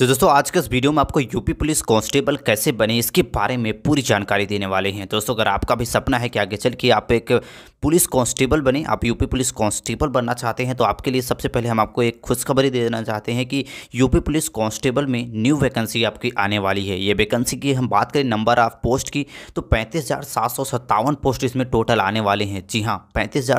तो दोस्तों आज के इस वीडियो में आपको यूपी पुलिस कांस्टेबल कैसे बने इसके बारे में पूरी जानकारी देने वाले हैं तो दोस्तों अगर आपका भी सपना है कि आगे चल के आप एक पुलिस कांस्टेबल बने आप यूपी पुलिस कांस्टेबल बनना चाहते हैं तो आपके लिए सबसे पहले हम आपको एक खुशखबरी देना चाहते हैं कि यूपी पुलिस कांस्टेबल में न्यू वैकेंसी आपकी आने वाली है ये वैकेंसी की हम बात करें नंबर ऑफ पोस्ट की तो पैंतीस पोस्ट इसमें टोटल आने वाले हैं जी हाँ पैंतीस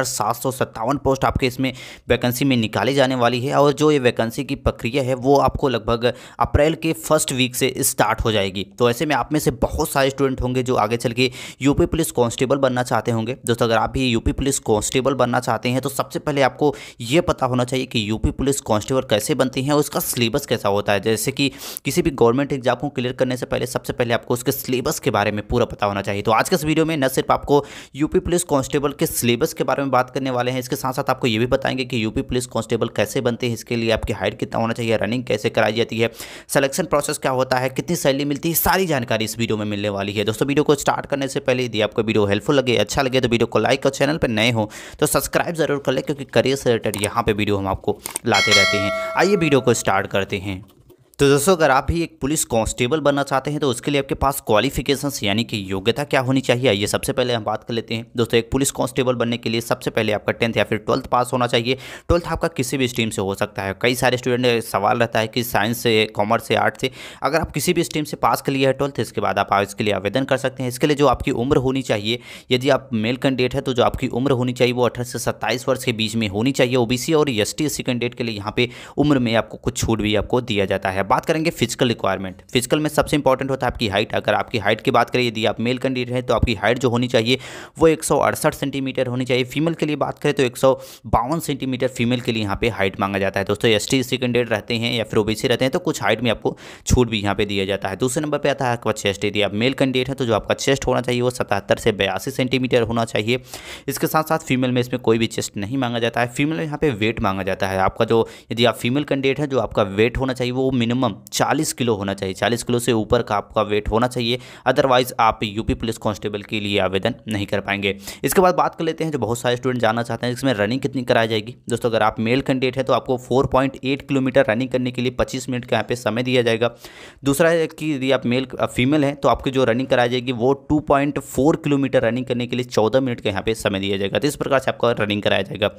पोस्ट आपके इसमें वैकेंसी में निकाली जाने वाली है और जो ये वैकेंसी की प्रक्रिया है वो आपको लगभग अप्रैल के फर्स्ट वीक से स्टार्ट हो जाएगी तो ऐसे में आप में से बहुत सारे स्टूडेंट होंगे जो आगे चल के यूपी पुलिस कांस्टेबल बनना चाहते होंगे दोस्तों अगर आप भी यूपी पुलिस कांस्टेबल बनना चाहते हैं तो सबसे पहले आपको ये पता होना चाहिए कि यूपी पुलिस कांस्टेबल कैसे बनती है उसका सिलेबस कैसा होता है जैसे कि किसी भी गवर्नमेंट एग्जाम को क्लियर करने से पहले सबसे पहले आपको उसके सिलेबस के बारे में पूरा पता होना चाहिए तो आज के इस वीडियो में न सिर्फ आपको यूपी पुलिस कांस्टेबल के सिलेबस के बारे में बात करने वाले हैं इसके साथ साथ आपको ये भी बताएंगे कि यूपी पुलिस कांस्टेबल कैसे बनते हैं इसके लिए आपकी हाइट कितना होना चाहिए रनिंग कैसे कराई जाती है सिलेक्शन प्रोसेस क्या होता है कितनी सैलरी मिलती है सारी जानकारी इस वीडियो में मिलने वाली है दोस्तों वीडियो को स्टार्ट करने से पहले यदि आपको वीडियो हेल्पफुल लगे अच्छा लगे तो वीडियो को लाइक और चैनल पर नए हो तो सब्सक्राइब जरूर कर ले क्योंकि करियर से रिलेटेड यहाँ पर वीडियो हम आपको लाते रहते हैं आइए वीडियो को स्टार्ट करते हैं तो दोस्तों अगर आप भी एक पुलिस कांस्टेबल बनना चाहते हैं तो उसके लिए आपके पास क्वालिफिकेशंस यानी कि योग्यता क्या होनी चाहिए ये सबसे पहले हम बात कर लेते हैं दोस्तों एक पुलिस कांस्टेबल बनने के लिए सबसे पहले आपका टेंथ या फिर ट्वेल्थ पास होना चाहिए ट्वेल्थ आपका किसी भी स्ट्रीम से हो सकता है कई सारे स्टूडेंट सवाल रहता है कि साइंस से कॉमर्स से आर्ट से अगर आप किसी भी स्ट्रीम से पास कर लिया है ट्वेल्थ इसके बाद आप इसके लिए आवेदन कर सकते हैं इसके लिए जो आपकी उम्र होनी चाहिए यदि आप मेल कैंडिडेट है तो जो आपकी उम्र होनी चाहिए वो अठारह से सत्ताईस वर्ष के बीच में होनी चाहिए ओ और एस टी कैंडिडेट के लिए यहाँ पर उम्र में आपको कुछ छूट भी आपको दिया जाता है बात करेंगे फिजिकल रिक्वायरमेंट फिजिकल में सबसे इंपॉर्टेंट होता है आपकी हाइट अगर आपकी हाइट की बात करें यदि आप मेल कैंडिडेट हैं तो आपकी हाइट जो होनी चाहिए वो एक सेंटीमीटर होनी चाहिए फीमेल के लिए बात करें तो एक सेंटीमीटर फीमेल के लिए यहाँ पे हाइट मांगा जाता है दोस्तों एस टी कैंडिडेट रहते हैं या फिर ओबीसी रहते हैं तो कुछ हाइट में आपको छूट भी यहाँ पर दिया जाता है दूसरे नंबर पर आता है आपका चेस्ट यदि आप मेल कैंडिडेट है तो जो आपका चेस्ट होना चाहिए वो सतहत्तर से बयासी सेंटीमीटर होना चाहिए इसके साथ साथ फीमेल में इसमें कोई भी चेस्ट नहीं मांगा जाता है फीमेल में यहाँ पे वेट मांगा जाता है आपका जो यदि आप फीमेल कैंडिडेट है जो आपका वेट होना चाहिए वो मिनिमम मिनिमम चालीस किलो होना चाहिए चालीस किलो से ऊपर का आपका वेट होना चाहिए अदरवाइज आप यूपी पुलिस कांस्टेबल के लिए आवेदन नहीं कर पाएंगे इसके बाद बात कर लेते हैं जो बहुत सारे स्टूडेंट जानना चाहते हैं इसमें रनिंग कितनी कराई जाएगी दोस्तों अगर आप मेल कैंडिडेट है तो आपको फोर किलोमीटर रनिंग करने के लिए पच्चीस मिनट का यहाँ पे समय दिया जाएगा दूसरा है कि यदि आप मेल फीमेल हैं तो आपकी जो रनिंग कराई जाएगी वो टू किलोमीटर रनिंग करने के लिए चौदह मिनट का यहाँ पे समय दिया जाएगा तो इस प्रकार से आपका रनिंग कराया जाएगा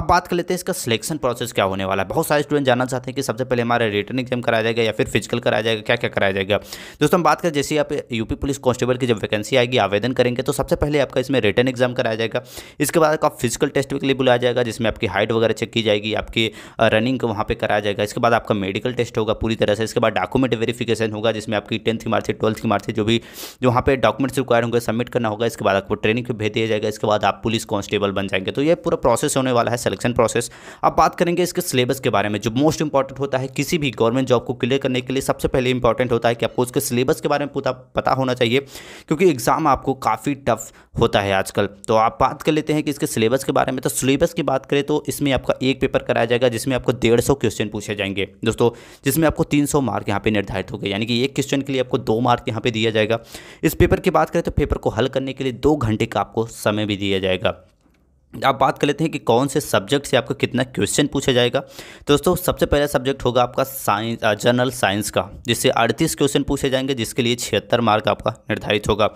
अब बात कर लेते हैं इसका सिलेक्शन प्रोसेस क्या होने वाला है बहुत सारे स्टूडेंट जानना चाहते हैं कि सबसे पहले हमारे रिटर्न एग्जाम कराया जाएगा जाएगा या फिर फिजिकल कराया जाएगा क्या क्या कराया जाएगा दोस्तों हम बात करें जैसे आप यूपी पुलिस कांस्टेबल की जब वैकेंसी आएगी आवेदन करेंगे तो सबसे पहले आपका इसमें रिटर्न एग्जाम कराया जाएगा इसके बाद आपका फिजिकल टेस्ट के लिए बुलाया जाएगा जिसमें आपकी हाइट वगैरह चेक की जाएगी आपकी रनिंग वहाँ पर कराया जाएगा इसके बाद आपका मेडिकल टेस्ट होगा पूरी तरह से इसके बाद डॉक्यूमेंट वेरिफिकेशन होगा जिसमें आपकी टेंथ की मार्कशीट ट्वेल्थ की मार्कशीट जो भी जो वहाँ पर डॉक्यूमेंट्स रिक्वायर होंगे सबमिट करना होगा इसके बाद आपको ट्रेनिंग पर भेज दिया जाएगा इसके बाद आप पुलिस कांस्टेबल बन जाएंगे तो ये पूरा प्रोसेस होने वाला है सिलेक्शन प्रोसेस अब बात करेंगे इसके सिलेबस के बारे में जो मोस्ट इंपॉर्टेंट होता है किसी भी गवर्नमेंट जॉब को क्लियर करने के लिए सबसे पहले इंपॉर्टेंट होता है कि आपको उसके सिलेबस के बारे में पूरा पता होना चाहिए क्योंकि एग्ज़ाम आपको काफ़ी टफ होता है आजकल तो आप बात कर लेते हैं कि इसके सिलेबस के बारे में तो सिलेबस की बात करें तो इसमें आपका एक पेपर कराया जाएगा जिसमें आपको डेढ़ सौ क्वेश्चन पूछे जाएंगे दोस्तों जिसमें आपको तीन सौ मार्क यहाँ पे निर्धारित हो गए यानी कि एक क्वेश्चन के लिए आपको दो मार्क यहाँ पे दिया जाएगा इस पेपर की बात करें तो पेपर को हल करने के लिए दो घंटे का आपको समय भी दिया जाएगा आप बात कर लेते हैं कि कौन से सब्जेक्ट से आपका कितना क्वेश्चन पूछा जाएगा तो दोस्तों सबसे पहला सब्जेक्ट होगा आपका साइंस जनरल साइंस का जिससे अड़तीस क्वेश्चन पूछे जाएंगे जिसके लिए छिहत्तर मार्क आपका निर्धारित होगा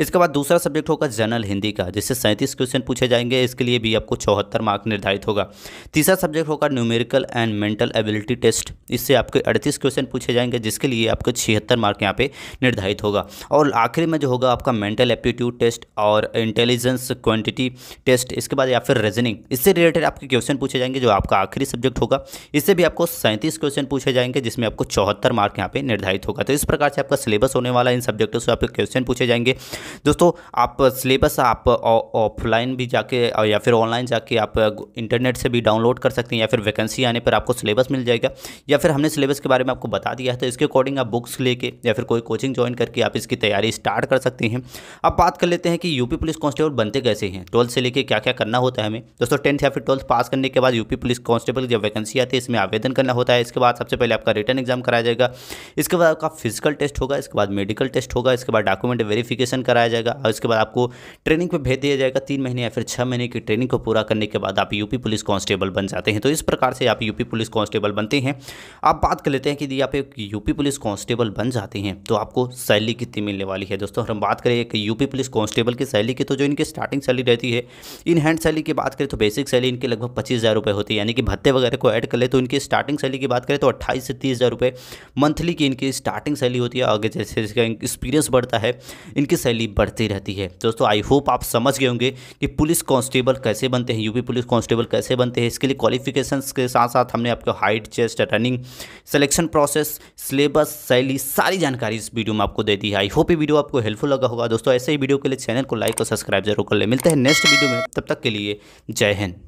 इसके बाद दूसरा सब्जेक्ट होगा जनरल हिंदी का जिससे सैंतीस क्वेश्चन पूछे जाएंगे इसके लिए भी आपको चौहत्तर मार्क निर्धारित होगा तीसरा सब्जेक्ट होगा numerical and mental ability test इससे आपके अड़तीस क्वेश्चन पूछे जाएंगे जिसके लिए आपको छिहत्तर मार्क यहाँ पर निर्धारित होगा और आखिरी में जो होगा आपका मेंटल एप्टीट्यूड टेस्ट और इंटेलिजेंस क्वान्टिटी टेस्ट इसके बाद या फिर रीजनिंग इससे रिलेटेड आपके क्वेश्चन पूछे जाएंगे जो आपका आखिरी सब्जेक्ट होगा इससे भी आपको सैंतीस क्वेश्चन पूछे जाएंगे जिसमें आपको चौहत्तर मार्क यहाँ पे निर्धारित होगा तो इस प्रकार से आपका सिलेबस होने वाला इन सब्जेक्टों से आपके क्वेश्चन पूछे जाएंगे दोस्तों आप सिलेबस आप ऑफलाइन भी जाके या फिर ऑनलाइन जाके आप इंटरनेट से भी डाउनलोड कर सकते हैं या फिर वैकेंसी आने पर आपको सिलेबस मिल जाएगा या फिर हमने सिलेबस के बारे में आपको बता दिया है तो इसके अकॉर्डिंग आप बुक्स लेके या फिर कोई कोचिंग ज्वाइन करके आप इसकी तैयारी स्टार्ट कर सकते हैं अब बात कर लेते हैं कि यूपी पुलिस कांस्टेबल बनते कैसे हैं ट्वेल्थ से लेके क्या क्या करना करना होता है हमें दोस्तों टेंथ या फिर ट्वेल्थ पास करने के बाद यूपी पुलिस कांस्टेबल की जब वैकेंसी आती है इसमें आवेदन करना होता है इसके बाद सबसे पहले आपका रिटर्न एग्जाम कराया जाएगा इसके बाद आपका फिजिकल टेस्ट होगा इसके बाद मेडिकल टेस्ट होगा इसके बाद डॉक्यूमेंट वेरिफिकेशन कराया जाएगा और इसके बाद आपको ट्रेनिंग पर भेज दिया जाएगा तीन महीने या फिर छः महीने की ट्रेनिंग को पूरा करने के बाद आप यूपी पुलिस कांस्टेबल बन जाते हैं तो इस प्रकार से आप यूपी पुलिस कांस्टेबल बनते हैं आप बात कर लेते हैं कि यदि आप एक यूपी पुलिस कांस्टेबल बन जाते हैं तो आपको सैलरी कितनी मिलने वाली है दोस्तों हम बात करें एक यूपी पुलिस कांस्टेबल की सैलरी की तो जो इनकी स्टार्टिंग सैलरी रहती है इन हैंड सैली की बात करें तो बेसिक सैली इनकी लगभग पच्चीस हज़ार रुपये होती है यानी कि भत्ते वगैरह को ऐड कर ले तो इनकी स्टार्टिंग सैली की बात करें तो अट्ठाईस से तीस हज़ार रुपये मंथली की इनकी स्टार्टिंग सैली होती है आगे जैसे जैसे एक्सपीरियंस बढ़ता है इनकी सैली बढ़ती रहती है दोस्तों आई होप आप समझ गए होंगे कि पुलिस कांस्टेबल कैसे बनते हैं यूपी पुलिस कांस्टेबल कैसे बनते हैं इसके लिए क्वालिफिकेशन के साथ साथ हमने आपको height chest running selection process syllabus सैली सारी जानकारी इस वीडियो में आपको दे दी है आई होप ये वीडियो आपको हेल्पफुल लगा होगा दोस्तों ऐसे ही वीडियो के लिए चैनल को लाइक और सब्सक्राइब जरूर कर ले मिलते हैं नेक्स्ट वीडियो में तब तक के लिए जय हिंद